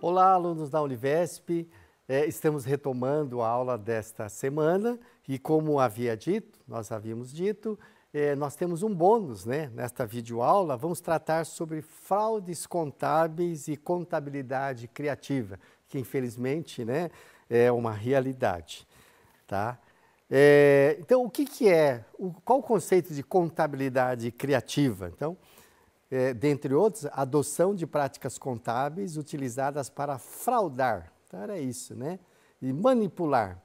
Olá, alunos da Univesp. É, estamos retomando a aula desta semana e, como havia dito, nós havíamos dito, é, nós temos um bônus né? nesta videoaula. Vamos tratar sobre fraudes contábeis e contabilidade criativa, que infelizmente né, é uma realidade. Tá? É, então, o que, que é, o, qual o conceito de contabilidade criativa? Então, é, dentre outros, adoção de práticas contábeis utilizadas para fraudar, então era isso, né? E manipular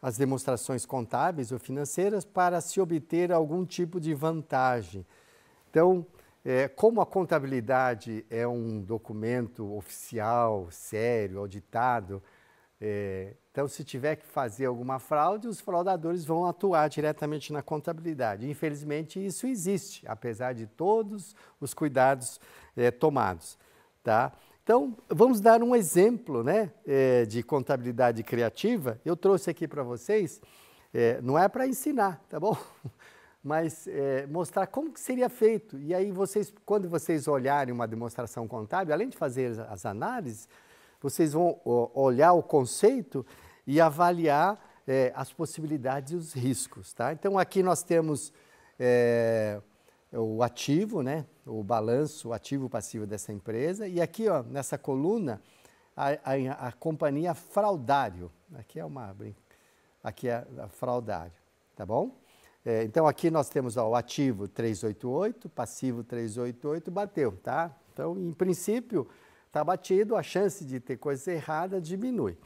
as demonstrações contábeis ou financeiras para se obter algum tipo de vantagem. Então, é, como a contabilidade é um documento oficial, sério, auditado, é, então, se tiver que fazer alguma fraude, os fraudadores vão atuar diretamente na contabilidade. Infelizmente, isso existe, apesar de todos os cuidados é, tomados. Tá? Então, vamos dar um exemplo né, é, de contabilidade criativa. Eu trouxe aqui para vocês, é, não é para ensinar, tá bom? Mas mostrar como que seria feito. E aí, vocês, quando vocês olharem uma demonstração contábil, além de fazer as análises, vocês vão olhar o conceito e avaliar é, as possibilidades e os riscos. Tá? Então, aqui nós temos é, o ativo, né? o balanço ativo passivo dessa empresa, e aqui ó, nessa coluna, a, a, a companhia fraudário. Aqui é uma aqui é a fraudário, tá bom? É, então aqui nós temos ó, o ativo 388, passivo 388, bateu, tá? Então, em princípio, está batido, a chance de ter coisa errada diminui,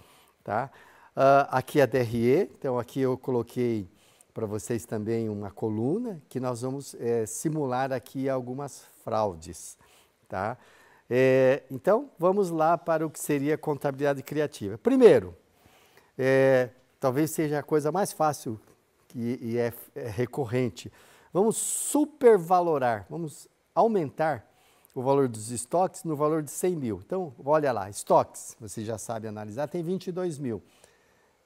tá? Uh, aqui é a DRE, então aqui eu coloquei para vocês também uma coluna que nós vamos é, simular aqui algumas fraudes, tá? É, então, vamos lá para o que seria contabilidade criativa. Primeiro, é, talvez seja a coisa mais fácil que, e é, é recorrente. Vamos supervalorar, vamos aumentar o valor dos estoques no valor de 100 mil. Então, olha lá, estoques, você já sabe analisar, tem 22 mil.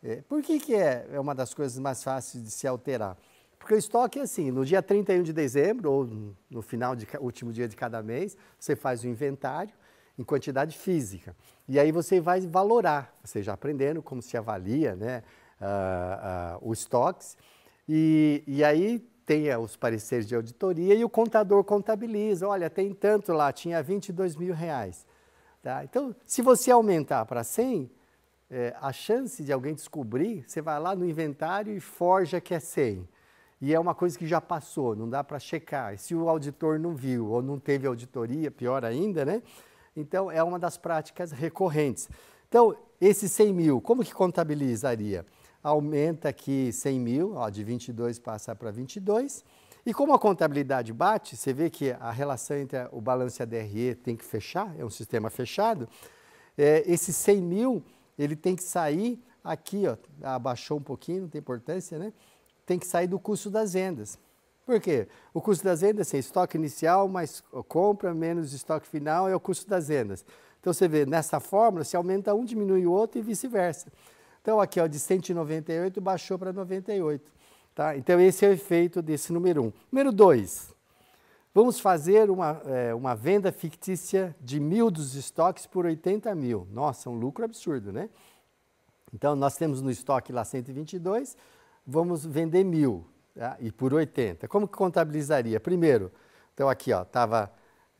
É, por que, que é, é uma das coisas mais fáceis de se alterar? Porque o estoque é assim, no dia 31 de dezembro ou no final de último dia de cada mês, você faz o inventário em quantidade física. E aí você vai valorar, você já aprendendo como se avalia né, uh, uh, os estoques. E, e aí tem é, os pareceres de auditoria e o contador contabiliza, olha, tem tanto lá, tinha 22 mil reais. Tá? Então, se você aumentar para 100, é, a chance de alguém descobrir, você vai lá no inventário e forja que é 100. E é uma coisa que já passou, não dá para checar. se o auditor não viu ou não teve auditoria, pior ainda, né? Então, é uma das práticas recorrentes. Então, esses 100 mil, como que contabilizaria? Aumenta aqui 100 mil, ó, de 22 passar para 22. E como a contabilidade bate, você vê que a relação entre o balanço e a DRE tem que fechar, é um sistema fechado. É, esses 100 mil ele tem que sair aqui, ó, abaixou um pouquinho, não tem importância, né? Tem que sair do custo das vendas. Por quê? O custo das vendas é estoque inicial mais compra menos estoque final é o custo das vendas. Então você vê, nessa fórmula, se aumenta um, diminui o outro e vice-versa. Então aqui, ó, de 198 baixou para 98. Tá? Então esse é o efeito desse número 1. Um. Número 2, Vamos fazer uma, é, uma venda fictícia de mil dos estoques por 80 mil. Nossa, um lucro absurdo, né? Então, nós temos no estoque lá 122, vamos vender mil tá? e por 80. Como que contabilizaria? Primeiro, então aqui, ó, tava,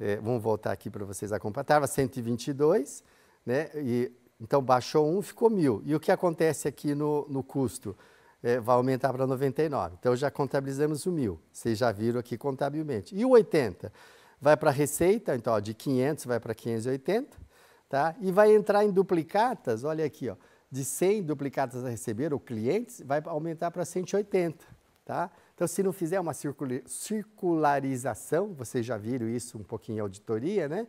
é, vamos voltar aqui para vocês acompanhar, estava 122, né? E, então baixou um, ficou mil. E o que acontece aqui no, no custo? é, vai aumentar para 99. Então já contabilizamos o mil, vocês já viram aqui contabilmente. E o 80 vai para a receita, então ó, de 500 vai para 580, tá? E vai entrar em duplicatas, olha aqui, ó, de 100 duplicatas a receber ou clientes, vai aumentar para 180, tá? Então, se não fizer uma circularização, vocês já viram isso um pouquinho em auditoria, né?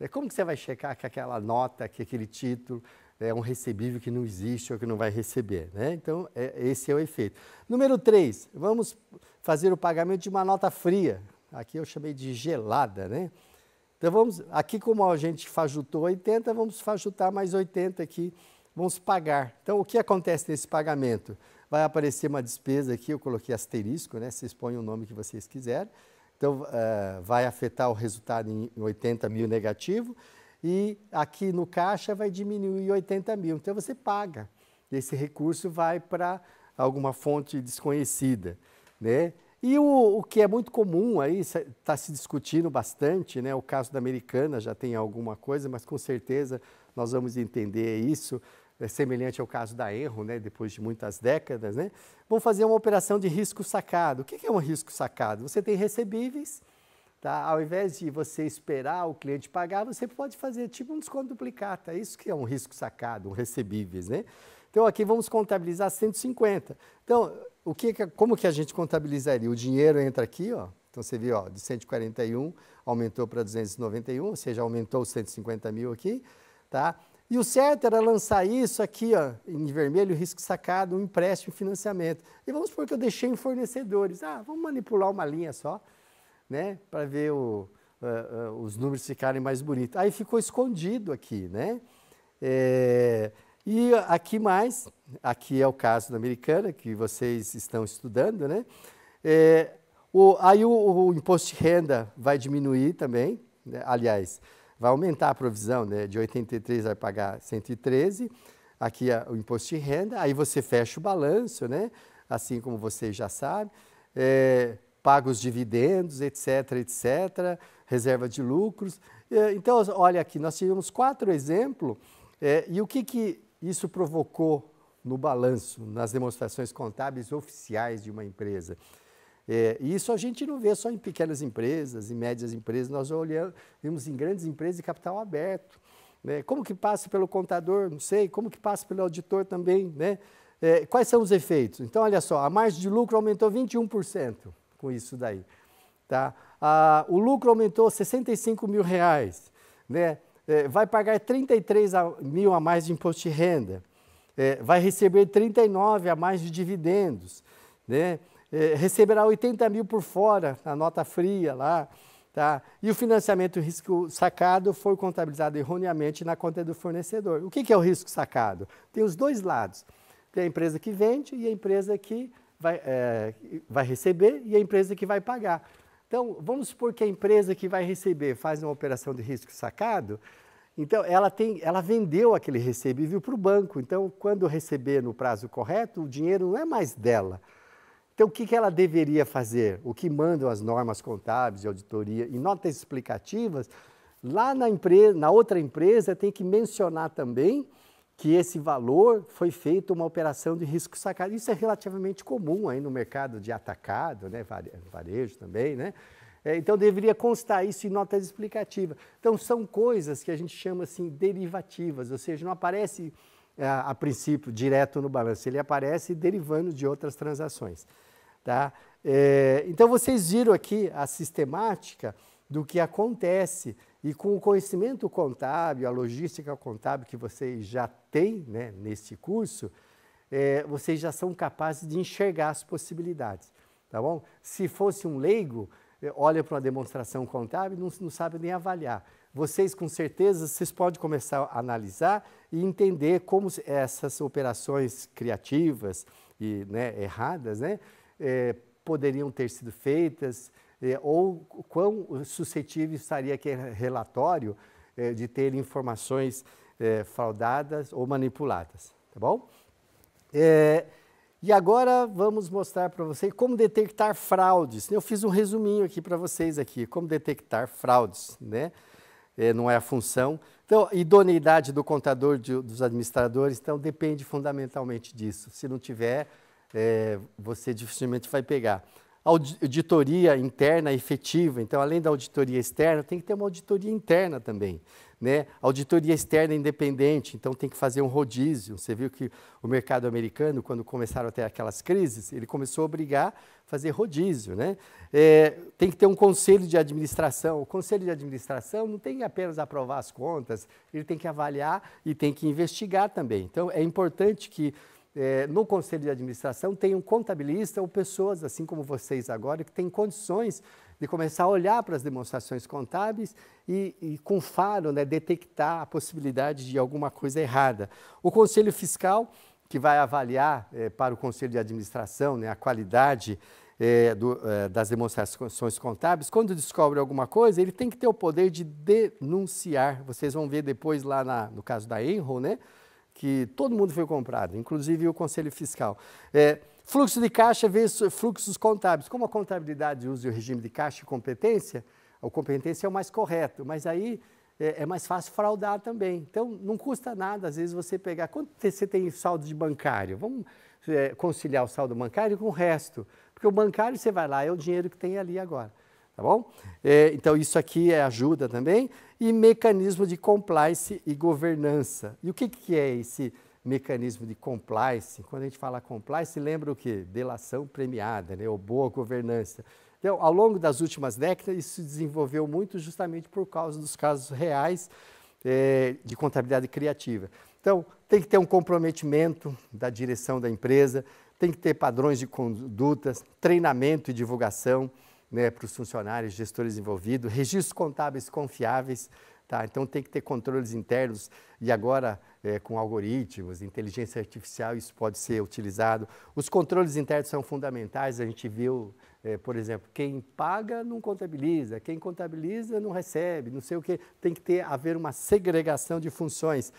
É, como que você vai checar que aquela nota, que aquele título é um recebível que não existe ou que não vai receber. Né? Então, é, esse é o efeito. Número 3, vamos fazer o pagamento de uma nota fria. Aqui eu chamei de gelada, né? Então vamos, aqui como a gente fajutou 80, vamos fajutar mais 80 aqui, vamos pagar. Então o que acontece nesse pagamento? Vai aparecer uma despesa aqui, eu coloquei asterisco, né? Vocês põem o nome que vocês quiserem. Então uh, vai afetar o resultado em 80 mil negativo e aqui no caixa vai diminuir 80 mil. Então você paga. Esse recurso vai para alguma fonte desconhecida. Né? E o, o que é muito comum aí, está se discutindo bastante, né? o caso da americana já tem alguma coisa, mas com certeza nós vamos entender isso, é semelhante ao caso da Erro, né? depois de muitas décadas. Né? Vão fazer uma operação de risco sacado. O que é um risco sacado? Você tem recebíveis Tá? Ao invés de você esperar o cliente pagar, você pode fazer tipo um desconto duplicata. Tá? Isso que é um risco sacado, um recebíveis, né? Então aqui vamos contabilizar 150. Então, o que, como que a gente contabilizaria? O dinheiro entra aqui, ó. Então você viu, ó, de 141 aumentou para 291, ou seja, aumentou 150 mil aqui, tá? E o certo era lançar isso aqui, ó, em vermelho, risco sacado, um empréstimo, financiamento. E vamos supor que eu deixei em fornecedores. Ah, vamos manipular uma linha só né? Para ver o, uh, uh, os números ficarem mais bonitos. Aí ficou escondido aqui, né? É, e aqui mais, aqui é o caso da americana, que vocês estão estudando, né? É, o, aí o, o, imposto de renda vai diminuir também, né? aliás, vai aumentar a provisão, né? De 83 vai pagar 113, aqui é o imposto de renda, aí você fecha o balanço, né? Assim como vocês já sabem. É, paga os dividendos, etc., etc., reserva de lucros. Então, olha aqui, nós tivemos quatro exemplos, é, e o que, que isso provocou no balanço, nas demonstrações contábeis oficiais de uma empresa? É, isso a gente não vê só em pequenas empresas, em médias empresas, nós olhamos em grandes empresas de capital aberto. Né? Como que passa pelo contador? Não sei. Como que passa pelo auditor também? Né? É, quais são os efeitos? Então, olha só, a margem de lucro aumentou 21% com isso daí. Tá? Ah, o lucro aumentou 65 mil reais, né? É, vai pagar 33 mil a mais de imposto de renda, é, vai receber 39 a mais de dividendos, né? É, receberá 80 mil por fora, a nota fria lá, tá? E o financiamento risco sacado foi contabilizado erroneamente na conta do fornecedor. O que, que é o risco sacado? Tem os dois lados, tem a empresa que vende e a empresa que vai, é, vai receber e a empresa que vai pagar. Então, vamos supor que a empresa que vai receber faz uma operação de risco sacado, então ela, tem, ela vendeu aquele recebível para o banco. Então, quando receber no prazo correto, o dinheiro não é mais dela. Então, o que, que ela deveria fazer? O que mandam as normas contábeis de auditoria e notas explicativas, lá na, empresa, na outra empresa tem que mencionar também que esse valor foi feito uma operação de risco sacado. Isso é relativamente comum aí no mercado de atacado, né, varejo também, né? É, então deveria constar isso em nota explicativa. Então são coisas que a gente chama assim derivativas, ou seja, não aparece a, é, a princípio direto no balanço, ele aparece derivando de outras transações, tá? É, então vocês viram aqui a sistemática do que acontece. E com o conhecimento contábil, a logística contábil que vocês já têm né, neste curso, é, vocês já são capazes de enxergar as possibilidades. Tá bom? Se fosse um leigo, é, olha para uma demonstração contábil e não, não sabe nem avaliar. Vocês, com certeza, vocês podem começar a analisar e entender como essas operações criativas e né, erradas né, é, poderiam ter sido feitas, é, ou quão suscetível estaria aquele relatório é, de ter informações é, fraudadas ou manipuladas, tá bom? É, e agora vamos mostrar para vocês como detectar fraudes. Eu fiz um resuminho aqui para vocês aqui, como detectar fraudes, né? É, não é a função. Então, idoneidade do contador, de, dos administradores, então depende fundamentalmente disso. Se não tiver, é, você dificilmente vai pegar auditoria interna efetiva. Então, além da auditoria externa, tem que ter uma auditoria interna também. Né? Auditoria externa independente, então tem que fazer um rodízio. Você viu que o mercado americano, quando começaram a ter aquelas crises, ele começou a obrigar a fazer rodízio. Né? É, tem que ter um conselho de administração. O conselho de administração não tem apenas aprovar as contas, ele tem que avaliar e tem que investigar também. Então é importante que é, no conselho de administração tenham contabilista ou pessoas, assim como vocês agora, que têm condições de começar a olhar para as demonstrações contábeis e, e com faro, né, detectar a possibilidade de alguma coisa errada. O conselho fiscal, que vai avaliar é, para o conselho de administração né, a qualidade é, do, é, das demonstrações contábeis, quando descobre alguma coisa, ele tem que ter o poder de denunciar. Vocês vão ver depois lá na, no caso da Enron, né? que todo mundo foi comprado, inclusive o Conselho Fiscal. É, fluxo de caixa versus fluxos contábeis. Como a contabilidade usa o regime de caixa e competência, a competência é o mais correto, mas aí é, é mais fácil fraudar também. Então, não custa nada, às vezes, você pegar... Quanto você tem saldo de bancário? Vamos é, conciliar o saldo bancário com o resto. Porque o bancário, você vai lá, é o dinheiro que tem ali agora tá bom? É, então, isso aqui é ajuda também. E mecanismo de compliance e governança. E o que, que é esse mecanismo de compliance? Quando a gente fala compliance, lembra o quê? Delação premiada, né? ou boa governança. Então, ao longo das últimas décadas, isso se desenvolveu muito justamente por causa dos casos reais é, de contabilidade criativa. Então, tem que ter um comprometimento da direção da empresa, tem que ter padrões de condutas, treinamento e divulgação, né, para os funcionários, gestores envolvidos, registros contábeis confiáveis. Tá? Então tem que ter controles internos e agora é, com algoritmos, inteligência artificial, isso pode ser utilizado. Os controles internos são fundamentais, a gente viu, é, por exemplo, quem paga não contabiliza, quem contabiliza não recebe, não sei o que, tem que ter, haver uma segregação de funções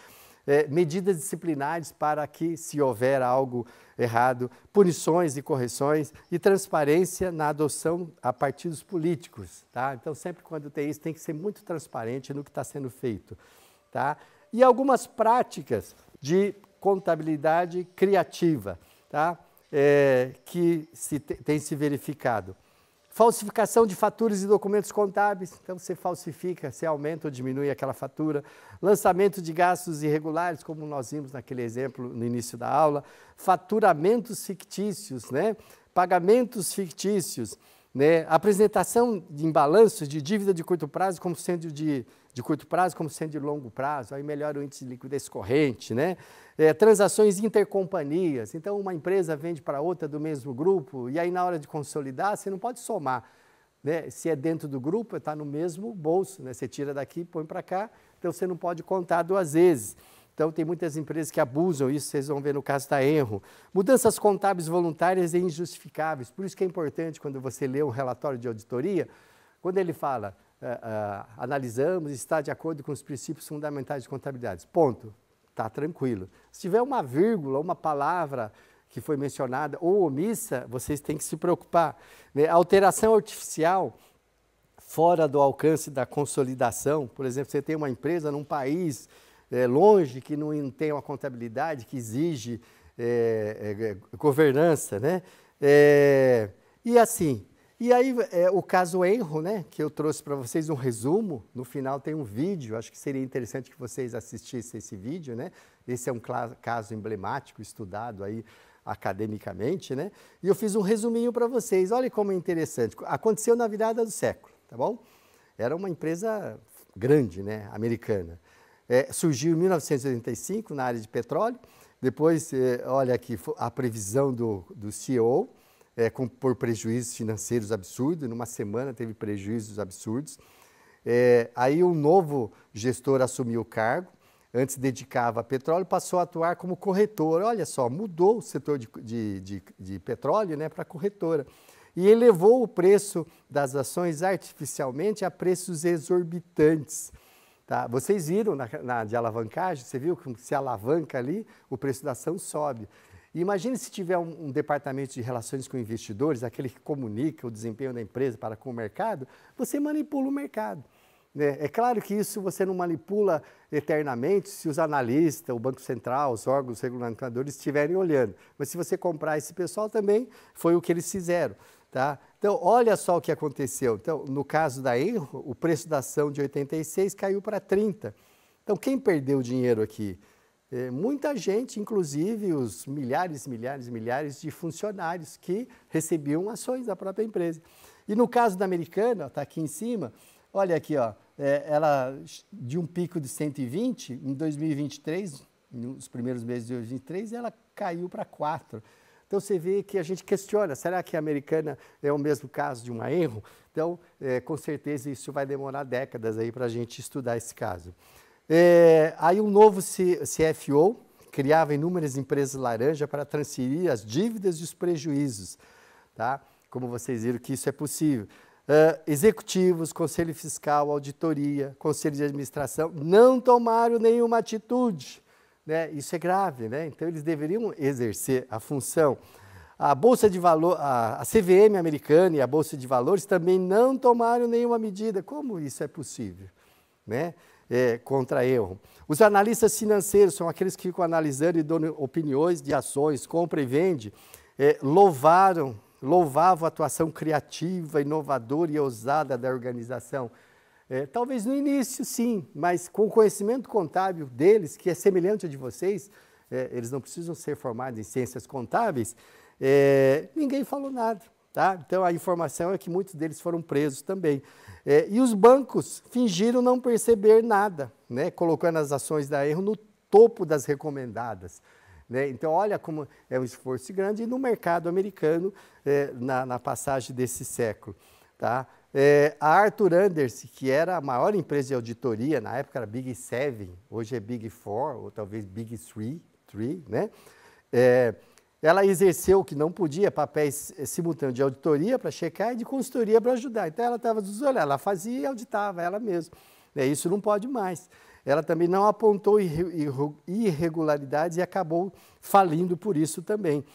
é, medidas disciplinares para que, se houver algo errado, punições e correções e transparência na adoção a partidos políticos. Tá? Então, sempre quando tem isso, tem que ser muito transparente no que está sendo feito. Tá? E algumas práticas de contabilidade criativa tá? É, que se tem se verificado falsificação de faturas e documentos contábeis, então você falsifica, você aumenta ou diminui aquela fatura, lançamento de gastos irregulares, como nós vimos naquele exemplo no início da aula, faturamentos fictícios, né? pagamentos fictícios, né? apresentação em balanços de dívida de curto prazo como sendo de de curto prazo como sendo de longo prazo, aí melhora o índice de liquidez corrente, né? É, transações intercompanhias, então uma empresa vende para outra do mesmo grupo e aí na hora de consolidar você não pode somar, né? Se é dentro do grupo está no mesmo bolso, né? Você tira daqui, põe para cá, então você não pode contar duas vezes. Então, tem muitas empresas que abusam isso, vocês vão ver no caso da erro Mudanças contábeis voluntárias e injustificáveis. Por isso que é importante, quando você lê um relatório de auditoria, quando ele fala ah, analisamos, está de acordo com os princípios fundamentais de contabilidade. Ponto. Está tranquilo. Se tiver uma vírgula, uma palavra que foi mencionada ou omissa, vocês têm que se preocupar. Né? alteração artificial fora do alcance da consolidação, por exemplo, você tem uma empresa num país é, longe que não tem uma contabilidade que exige é, é, governança, né? e assim, e aí, é, o caso Enro, né, que eu trouxe para vocês um resumo, no final tem um vídeo, acho que seria interessante que vocês assistissem esse vídeo, né? Esse é um caso emblemático, estudado aí academicamente, né? E eu fiz um resuminho para vocês, olha como é interessante. Aconteceu na virada do século, tá bom? Era uma empresa grande, né, americana. É, surgiu em 1985 na área de petróleo, depois, é, olha aqui, a previsão do, do CEO, é, prejuízos financeiros absurdos, numa semana teve prejuízos absurdos. É, aí um novo gestor assumiu o cargo, antes dedicava a petróleo, passou a atuar como corretora. Olha só, mudou o setor de, de, de, de petróleo né, para corretora. E elevou o preço das ações artificialmente a preços exorbitantes. Tá? Vocês viram na, na de alavancagem, você viu que se alavanca ali, o preço da ação sobe imagine se tiver um, um, departamento de relações com investidores, aquele que comunica o desempenho da empresa para com o mercado, você manipula o mercado. Né? É claro que isso você não manipula eternamente se os analistas, o Banco Central, os órgãos regulamentadores estiverem olhando. Mas se você comprar esse pessoal também, foi o que eles fizeram. Tá? Então, olha só o que aconteceu. Então, no caso da Enro, o preço da ação de 86 caiu para 30. Então, quem perdeu dinheiro aqui? É, muita gente, inclusive os milhares, milhares, milhares de funcionários que recebiam ações da própria empresa. E no caso da americana, está aqui em cima, olha aqui, ó, é, ela de um pico de 120 em 2023, nos primeiros meses de 2023, ela caiu para 4. Então você vê que a gente questiona, será que a americana é o mesmo caso de um erro? Então, é, com certeza isso vai demorar décadas aí para a gente estudar esse caso. É, aí um novo CFO criava inúmeras empresas laranja para transferir as dívidas e os prejuízos, tá? Como vocês viram que isso é possível. Uh, executivos, conselho fiscal, auditoria, conselho de administração não tomaram nenhuma atitude, né? Isso é grave, né? Então eles deveriam exercer a função. A bolsa de valor, a, a CVM americana e a bolsa de valores também não tomaram nenhuma medida. Como isso é possível? né? É, contra erro. Os analistas financeiros são aqueles que ficam analisando e dando opiniões de ações, compra e vende, é, louvaram, louvavam a atuação criativa, inovadora e ousada da organização. É, talvez no início sim, mas com o conhecimento contábil deles, que é semelhante ao de vocês, é, eles não precisam ser formados em ciências contábeis, é, ninguém falou nada. Tá? Então a informação é que muitos deles foram presos também. É, e os bancos fingiram não perceber nada, né? colocando as ações da erro no topo das recomendadas. Né? Então, olha como é um esforço grande no mercado americano é, na, na, passagem desse século. Tá? É, a Arthur Anders, que era a maior empresa de auditoria, na época era Big Seven, hoje é Big Four, ou talvez Big Three, three né? É, ela exerceu o que não podia, papéis eh, simultâneos de auditoria para checar e de consultoria para ajudar. Então ela estava desolada, ela fazia e auditava ela mesma. É Isso não pode mais. Ela também não apontou irregularidades e acabou falindo por isso também.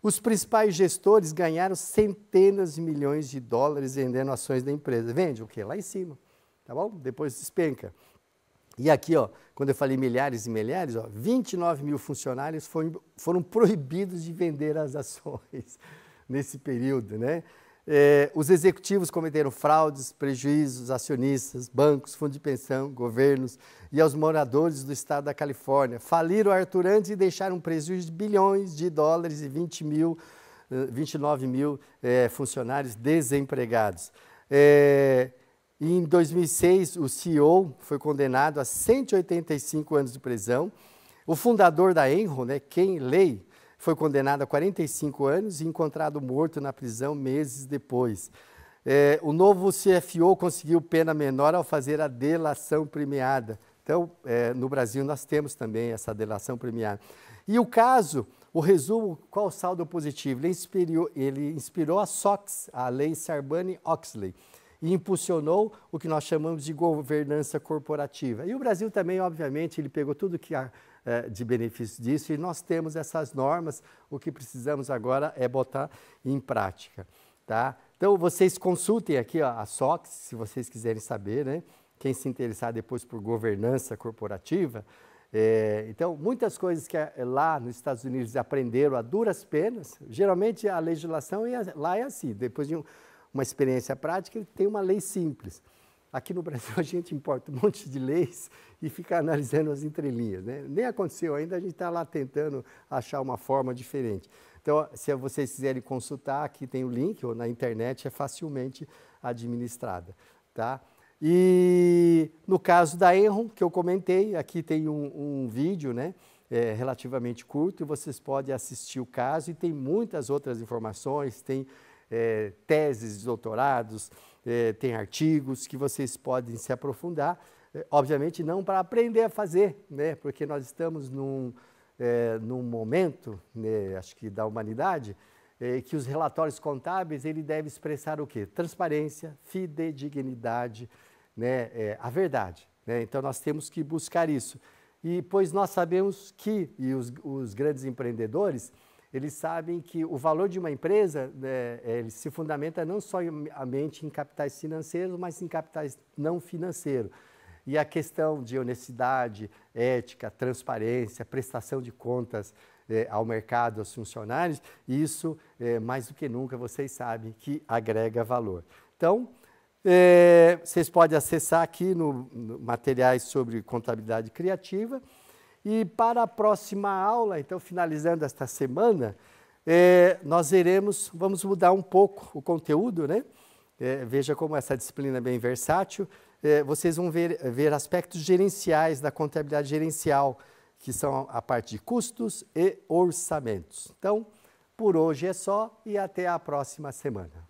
Os principais gestores ganharam centenas de milhões de dólares vendendo ações da empresa. Vende o quê? Lá em cima, tá bom? Depois despenca. E aqui, ó, quando eu falei milhares e milhares, ó, 29 mil funcionários foram, foram proibidos de vender as ações nesse período. Né? É, os executivos cometeram fraudes, prejuízos, acionistas, bancos, fundo de pensão, governos e aos moradores do estado da Califórnia. Faliram Arthur Andes e deixaram um prejuízo de bilhões de dólares e 20 mil, 29 eh, mil é, funcionários desempregados. É, e em 2006, o CEO foi condenado a 185 anos de prisão. O fundador da Enron, né, Ken Lay, foi condenado a 45 anos e encontrado morto na prisão meses depois. É, o novo CFO conseguiu pena menor ao fazer a delação premiada. Então, é, no Brasil, nós temos também essa delação premiada. E o caso, o resumo, qual o saldo positivo? Ele inspirou, ele inspirou a SOX, a Lei Sarbanes-Oxley e impulsionou o que nós chamamos de governança corporativa. E o Brasil também, obviamente, ele pegou tudo que há é, de benefício disso e nós temos essas normas. O que precisamos agora é botar em prática, tá? Então vocês consultem aqui ó, a SOX, se vocês quiserem saber, né? Quem se interessar depois por governança corporativa, é, então, muitas coisas que é, lá nos Estados Unidos aprenderam a duras penas, geralmente a legislação lá é assim, depois de um, uma experiência prática, ele tem uma lei simples. Aqui no Brasil a gente importa um monte de leis e fica analisando as entrelinhas. Né? Nem aconteceu ainda, a gente está lá tentando achar uma forma diferente. Então, se vocês quiserem consultar, aqui tem o link, ou na internet é facilmente administrada. Tá? E no caso da Enron, que eu comentei, aqui tem um, um vídeo né, é, relativamente curto e vocês podem assistir o caso e tem muitas outras informações, tem é, teses, doutorados, é, tem artigos que vocês podem se aprofundar. É, obviamente, não para aprender a fazer, né? porque nós estamos num, é, num momento, né, acho que da humanidade, é, que os relatórios contábeis ele deve expressar o quê? Transparência, fidedignidade, né, é, a verdade. Né? Então nós temos que buscar isso. E pois nós sabemos que e os, os grandes empreendedores eles sabem que o valor de uma empresa né, é, se fundamenta não só somente em capitais financeiros, mas em capitais não financeiros. E a questão de honestidade, ética, transparência, prestação de contas é, ao mercado, aos funcionários, isso, é, mais do que nunca, vocês sabem que agrega valor. Então, vocês podem acessar aqui no, no materiais sobre contabilidade criativa. E para a próxima aula, então finalizando esta semana, é, nós iremos, vamos mudar um pouco o conteúdo, né? É, veja como essa disciplina é bem versátil. É, vocês vão ver, ver aspectos gerenciais da contabilidade gerencial, que são a parte de custos e orçamentos. Então, por hoje é só e até a próxima semana.